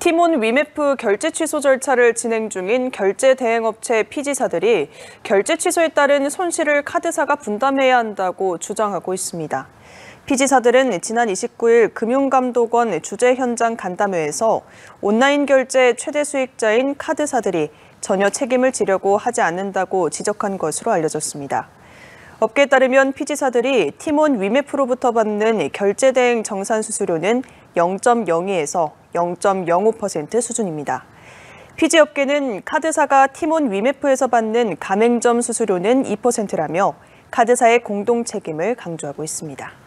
티몬 위메프 결제 취소 절차를 진행 중인 결제 대행업체 피지사들이 결제 취소에 따른 손실을 카드사가 분담해야 한다고 주장하고 있습니다. 피지사들은 지난 29일 금융감독원 주재 현장 간담회에서 온라인 결제 최대 수익자인 카드사들이 전혀 책임을 지려고 하지 않는다고 지적한 것으로 알려졌습니다. 업계에 따르면 피지사들이 티몬 위메프로부터 받는 결제대행 정산 수수료는 0.02에서 0.05% 수준입니다. 피지 업계는 카드사가 티몬 위메프에서 받는 가맹점 수수료는 2%라며 카드사의 공동 책임을 강조하고 있습니다.